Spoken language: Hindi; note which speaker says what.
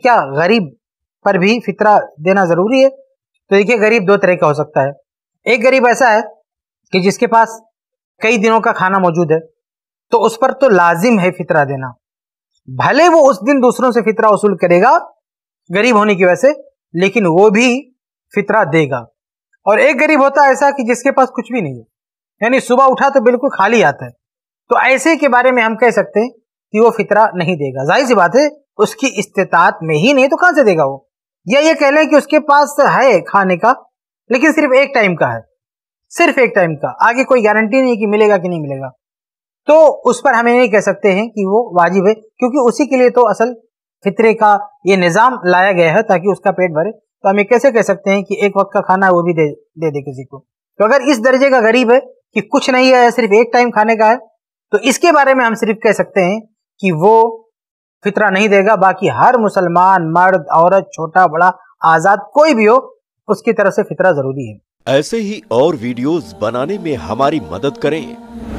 Speaker 1: क्या गरीब पर भी फितरा देना ज़रूरी है तो देखिए गरीब दो तरह का हो सकता है एक गरीब ऐसा है कि जिसके पास कई दिनों का खाना मौजूद है तो उस पर तो लाजिम है फितरा देना भले वो उस दिन दूसरों से फितरा वसूल करेगा गरीब होने की वजह से लेकिन वो भी फितरा देगा और एक गरीब होता ऐसा कि जिसके पास कुछ भी नहीं है यानी सुबह उठा तो बिल्कुल खाली आता है तो ऐसे के बारे में हम कह सकते हैं कि वो फितरा नहीं देगा जाहिर सी बात है उसकी इस्तात में ही नहीं तो कहां से देगा वो या ये कह लें कि उसके पास है खाने का लेकिन सिर्फ एक टाइम का है सिर्फ एक टाइम का आगे कोई गारंटी नहीं कि मिलेगा कि नहीं मिलेगा तो उस पर हमें नहीं कह सकते हैं कि वो वाजिब है क्योंकि उसी के लिए तो असल फितरे का ये निज़ाम लाया गया है ताकि उसका पेट भरे तो हम ये कैसे कह सकते हैं कि एक वक्त का खाना वो भी दे दे दे किसी को तो अगर इस दर्जे का गरीब है कि कुछ नहीं है सिर्फ एक टाइम खाने का है तो इसके बारे में हम सिर्फ कह सकते हैं कि वो फितरा नहीं देगा बाकी हर मुसलमान मर्द औरत छोटा बड़ा आजाद कोई भी हो उसकी तरफ से फितरा जरूरी
Speaker 2: है ऐसे ही और वीडियोस बनाने में हमारी मदद करें